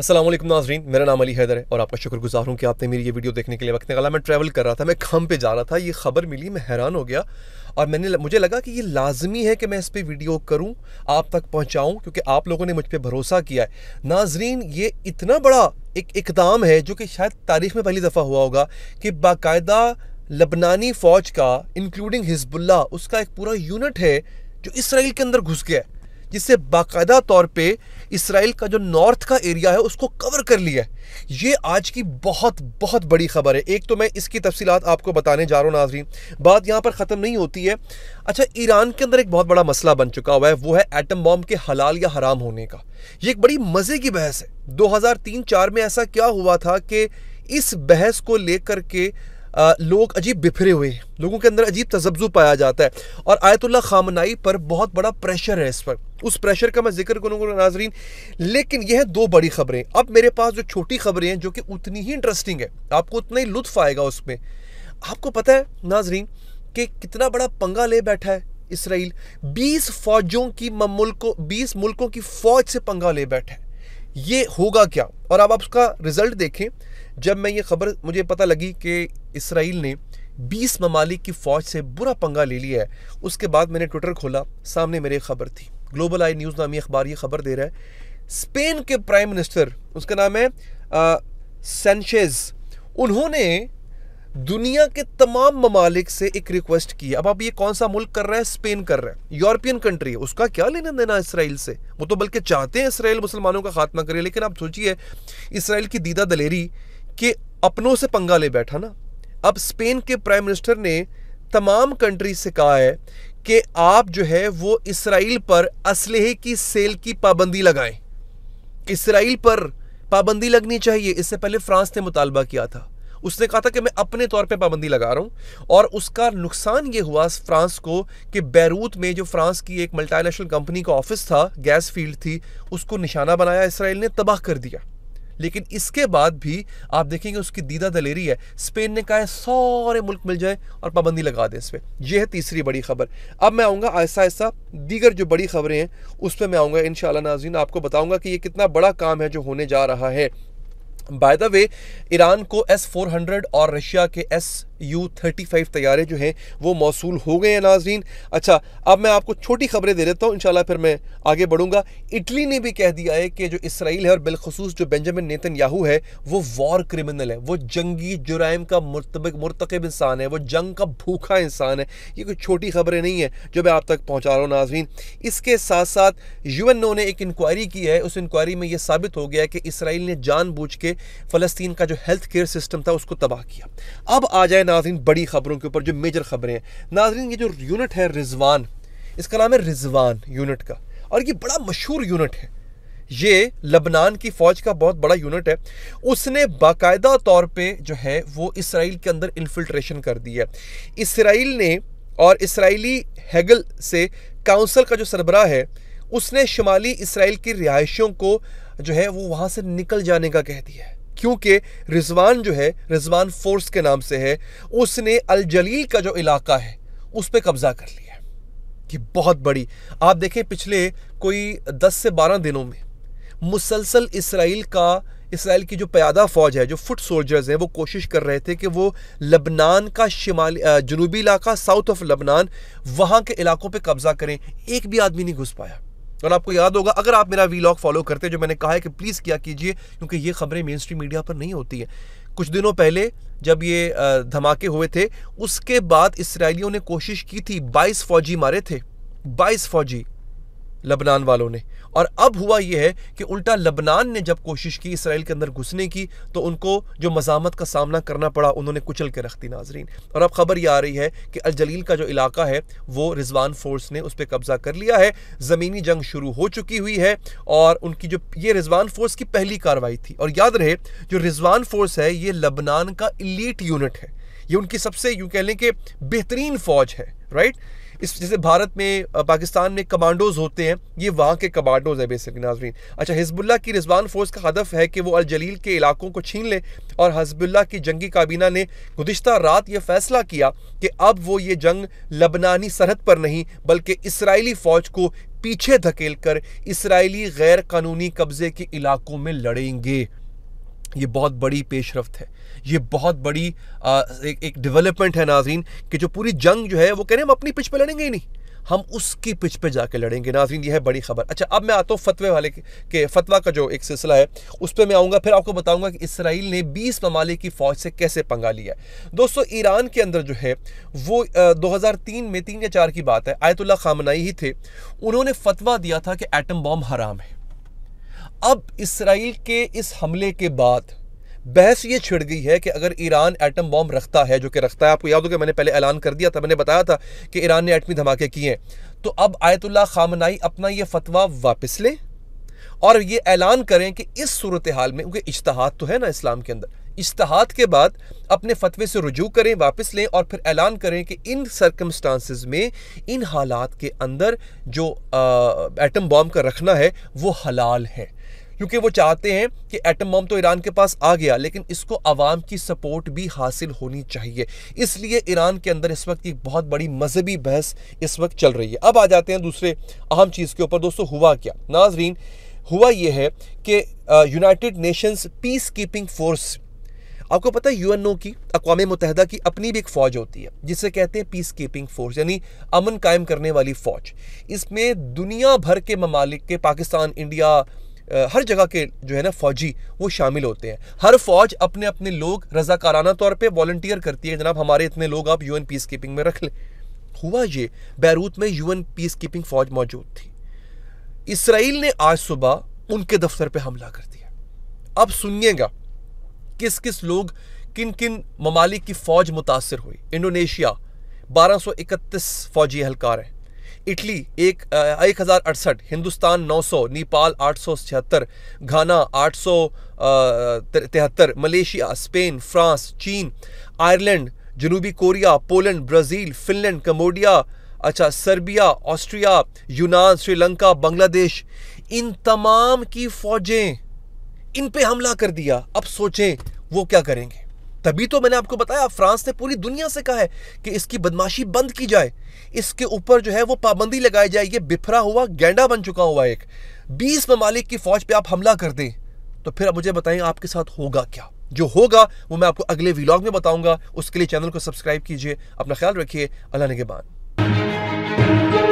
असलम नाजरीन मेरा नाम अली हैदर है और आपका शुक्रगुजार हूँ कि आपने मेरी ये वीडियो देखने के लिए वक्त निकाला मैं ट्रैवल कर रहा था मैं खम पे जा रहा था ये खबर मिली मैं हैरान हो गया और मैंने मुझे लगा कि ये लाजमी है कि मैं इस पर वीडियो करूँ आप तक पहुँचाऊँ क्योंकि आप लोगों ने मुझ पर भरोसा किया है नाजरीन ये इतना बड़ा एक इकदाम है जो कि शायद तारीख में पहली दफ़ा हुआ होगा कि बाकायदा लबनानी फ़ौज का इंक्लूडिंग हिजबुल्ला उसका एक पूरा यूनिट है जो इसराइल के अंदर घुस गया है जिससे बाकायदा तौर पे इसराइल का जो नॉर्थ का एरिया है उसको कवर कर लिया है ये आज की बहुत बहुत बड़ी खबर है एक तो मैं इसकी तफसीत आपको बताने जा रहा हूँ नाजरीन बात यहाँ पर ख़त्म नहीं होती है अच्छा ईरान के अंदर एक बहुत बड़ा मसला बन चुका हुआ है वो है एटम बॉम्ब के हलाल या हराम होने का ये एक बड़ी मज़े की बहस है तीन चार में ऐसा क्या हुआ था कि इस बहस को लेकर के आ, लोग अजीब बिफरे हुए हैं लोगों के अंदर अजीब तजब्जु पाया जाता है और आयतुल्ला खामनाई पर बहुत बड़ा प्रेशर है इस पर उस प्रेशर का मैं जिक्र करूँगा नाजरीन लेकिन यह दो बड़ी खबरें अब मेरे पास जो छोटी खबरें हैं जो कि उतनी ही इंटरेस्टिंग है आपको उतना ही लुत्फ आएगा उसमें आपको पता है नाजरीन कि कितना बड़ा पंगा ले बैठा है इसराइल 20 फौजों की मुल्कों 20 मुल्कों की फौज से पंगा ले बैठा है ये होगा क्या और अब आप उसका रिज़ल्ट देखें जब मैं ये खबर मुझे पता लगी कि इसराइल ने 20 ममालिक की फ़ौज से बुरा पंगा ले लिया है उसके बाद मैंने ट्विटर खोला सामने मेरी खबर थी ग्लोबल आई न्यूज़ नामी अखबार ये खबर दे रहा है स्पेन के प्राइम मिनिस्टर उसका नाम है सेंशेज उन्होंने दुनिया के तमाम ममालिक से एक रिक्वेस्ट की अब आप ये कौन सा मुल्क कर रहा है स्पेन कर रहा है यूरोपियन कंट्री है उसका क्या लेना देना इसराइल से वो तो बल्कि चाहते हैं इसराइल मुसलमानों का खात्मा करे लेकिन आप सोचिए इसराइल की दीदा दलेरी के अपनों से पंगा ले बैठा ना अब स्पेन के प्राइम मिनिस्टर ने तमाम कंट्री से कहा है कि आप जो है वो इसराइल पर असलहे की सेल की पाबंदी लगाएं इसराइल पर पाबंदी लगनी चाहिए इससे पहले फ्रांस ने मुतालबा किया था उसने कहा था कि मैं अपने तौर पे पाबंदी लगा रहा हूँ और उसका नुकसान ये हुआ फ्रांस को कि बैरूत में जो फ्रांस की एक मल्टीनेशनल कंपनी का ऑफिस था गैस फील्ड थी उसको निशाना बनाया इसराइल ने तबाह कर दिया लेकिन इसके बाद भी आप देखेंगे उसकी दीदा दलेरी है स्पेन ने कहा है सारे मुल्क मिल जाए और पाबंदी लगा दें इस पर यह है तीसरी बड़ी खबर अब मैं आऊँगा ऐसा ऐसा दीगर जो बड़ी खबरें हैं उस पर मैं आऊँगा इन नाजीन आपको बताऊँगा कि ये कितना बड़ा काम है जो होने जा रहा है बाय द वे ईरान को एस फोर हंड्रेड और रशिया के एस यू थर्टी फाइव तैयारे जो हैं वो मौसू हो गए हैं नाजरीन अच्छा अब मैं आपको छोटी खबरें दे देता हूँ इन फिर मैं आगे बढ़ूँगा इटली ने भी कह दिया है कि जो इसराइल है और बिलखसूस जो बेंजामिन नेतन याहू है वो वॉर क्रिमिनल है वो जंगी जुराम का मुरतब मुरतकब इंसान है वो जंग का भूखा इंसान है ये कोई छोटी खबरें नहीं है जो मैं आप तक पहुँचा रहा हूँ नाजरीन इसके साथ साथ यू ने एक इंक्वायरी की है उस इंक्वायरी में यह साबित हो गया कि इसराइल ने जानबूझ के फ़लस्तीन का जो हेल्थ केयर सिस्टम था उसको तबाह किया अब आ जाए नाजरीन बड़ी खबरों के ऊपर जो मेजर खबरें हैं नाजरीन ये जो यूनिट है रिजवान इसका नाम है रिजवान यूनिट का और ये बड़ा मशहूर यूनिट है ये लबनान की फ़ौज का बहुत बड़ा यूनिट है उसने बाकायदा तौर पे जो है वो इसराइल के अंदर इन्फिल्ट्रेशन कर दी है इसराइल ने और इसराइली हैगल से काउंसिल का जो सरबराह है उसने शुमाली इसराइल की रिहायशों को जो है वो वहाँ से निकल जाने का कह दिया है क्योंकि रिजवान जो है रिजवान फोर्स के नाम से है उसने अलजलील का जो इलाका है उस पर कब्ज़ा कर लिया है बहुत बड़ी आप देखें पिछले कोई दस से बारह दिनों में मुसलसल इसराइल का इसराइल की जो प्यादा फ़ौज है जो फुट सोल्जर्स हैं वो कोशिश कर रहे थे कि वो लबनान का शिमाल जनूबी इलाका साउथ ऑफ लबनान वहाँ के इलाकों पे कब्ज़ा करें एक भी आदमी नहीं घुस पाया और आपको याद होगा अगर आप मेरा वीलॉग फॉलो करते हैं जो मैंने कहा है कि प्लीज़ क्या कीजिए क्योंकि ये खबरें मेन स्ट्रीम मीडिया पर नहीं होती हैं कुछ दिनों पहले जब ये धमाके हुए थे उसके बाद इसराइलियों ने कोशिश की थी बाईस फौजी मारे थे बाईस फौजी लबनान वालों ने और अब हुआ यह है कि उल्टा लबनान ने जब कोशिश की इसराइल के अंदर घुसने की तो उनको जो मजामत का सामना करना पड़ा उन्होंने कुचल के रख दी नाजरीन और अब खबर यह आ रही है कि अलजलील का जो इलाका है वो रिजवान फोर्स ने उस पर कब्जा कर लिया है ज़मीनी जंग शुरू हो चुकी हुई है और उनकी जो ये रिजवान फोर्स की पहली कार्रवाई थी और याद रहे जो रिजवान फोर्स है ये लबनान का इलीट यूनिट है ये उनकी सबसे यूँ कह लें कि बेहतरीन फ़ौज है राइट इस जैसे भारत में पाकिस्तान में कमांडोज होते हैं ये वहाँ के कमांडोज है बेसिकली नाजरीन अच्छा हिजबुल्ला की रिजवान फोर्स का हदफ है कि वो अल जलील के इलाकों को छीन ले और हजबुल्ला की जंगी काबीना ने गुजशत रात ये फैसला किया कि अब वो ये जंग लबनानी सरहद पर नहीं बल्कि इसराइली फ़ौज को पीछे धकेल कर इसराइली गैर कानूनी कब्ज़े के इलाकों में लड़ेंगे ये बहुत बड़ी पेशरफ है ये बहुत बड़ी आ, एक, एक डेवलपमेंट है नाजरीन कि जो पूरी जंग जो है वो कह रहे हैं हम अपनी पिच पे लड़ेंगे ही नहीं हम उसकी पिच पे जाके लड़ेंगे नाजरीन ये है बड़ी खबर अच्छा अब मैं आता हूँ फतवे वाले के, के फतवा का जो एक सिलसिला है उस पर मैं आऊँगा फिर आपको बताऊँगा कि इसराइल ने बीस ममालिक की फ़ौज से कैसे पंगा लिया है दोस्तों ईरान के अंदर जो है वो दो हज़ार तीन में तीन या चार की बात है आयतुल्ला खामनाई ही थे उन्होंने फतवा दिया था कि एटम बॉम्ब हराम है अब इसराइल के इस हमले के बाद बहस ये छिड़ गई है कि अगर ईरान एटम बॉम्ब रखता है जो कि रखता है आपको याद हो कि मैंने पहले ऐलान कर दिया था मैंने बताया था कि ईरान ने एटमी धमाके किए तो अब आयतुल्ला खामनाई अपना ये फतवा वापस ले और ये ऐलान करें कि इस सूरत हाल में क्योंकि इश्तहाद तो है ना इस्लाम के अंदर इश्तहाद के बाद अपने फतवे से रुजू करें वापस लें और फिर ऐलान करें कि इन सर्कमस्टांसिस में इन हालात के अंदर जो आ, एटम बॉम्ब का रखना है वो हलाल है क्योंकि वो चाहते हैं कि एटम बम तो ईरान के पास आ गया लेकिन इसको आवाम की सपोर्ट भी हासिल होनी चाहिए इसलिए ईरान के अंदर इस वक्त एक बहुत बड़ी मजहबी बहस इस वक्त चल रही है अब आ जाते हैं दूसरे अहम चीज़ के ऊपर दोस्तों हुआ क्या नाजरीन हुआ यह है कि United Nations peacekeeping force आपको पता है यूएनओ की अकवा मुतहदा की अपनी भी एक फ़ौज होती है जिसे कहते हैं पीस कीपिंग फोर्स यानी अमन कायम करने वाली फ़ौज इसमें दुनिया भर के ममालिक के पाकिस्तान इंडिया हर जगह के जो है ना फौजी वो शामिल होते हैं हर फौज अपने अपने लोग रजाकाराना तौर पे वॉल्टियर करती है जनाब हमारे इतने लोग आप यूएन पीस कीपिंग में रख लें हुआ ये बैरूत में यूएन पीस कीपिंग फौज मौजूद थी इसराइल ने आज सुबह उनके दफ्तर पर हमला कर दिया अब सुनिएगा किस किस लोग किन किन ममालिक की फ़ौज मुतासर हुई इंडोनेशिया इकतीस फौजी एहलकार हैं इटली एक एक हज़ार अड़सठ हिंदुस्तान नौ सौ नेपाल आठ सौ छिहत्तर घाना आठ सौ तिहत्तर मलेशिया स्पेन फ्रांस चीन आयरलैंड जनूबी Korea Poland Brazil Finland Cambodia अच्छा सर्बिया ऑस्ट्रिया यूनान श्रीलंका बांग्लादेश इन तमाम की फौजें इन पे हमला कर दिया अब सोचें वो क्या करेंगे तभी तो मैंने आपको बताया फ्रांस ने पूरी दुनिया से कहा है कि इसकी बदमाशी बंद की जाए इसके ऊपर जो है वो पाबंदी लगाई जाए ये बिफरा हुआ गेंडा बन चुका हुआ एक बीस ममालिक की फौज पे आप हमला कर दें तो फिर आप मुझे बताएं आपके साथ होगा क्या जो होगा वो मैं आपको अगले व्लॉग में बताऊंगा उसके लिए चैनल को सब्सक्राइब कीजिए अपना ख्याल रखिए अल्लाह ने के बाद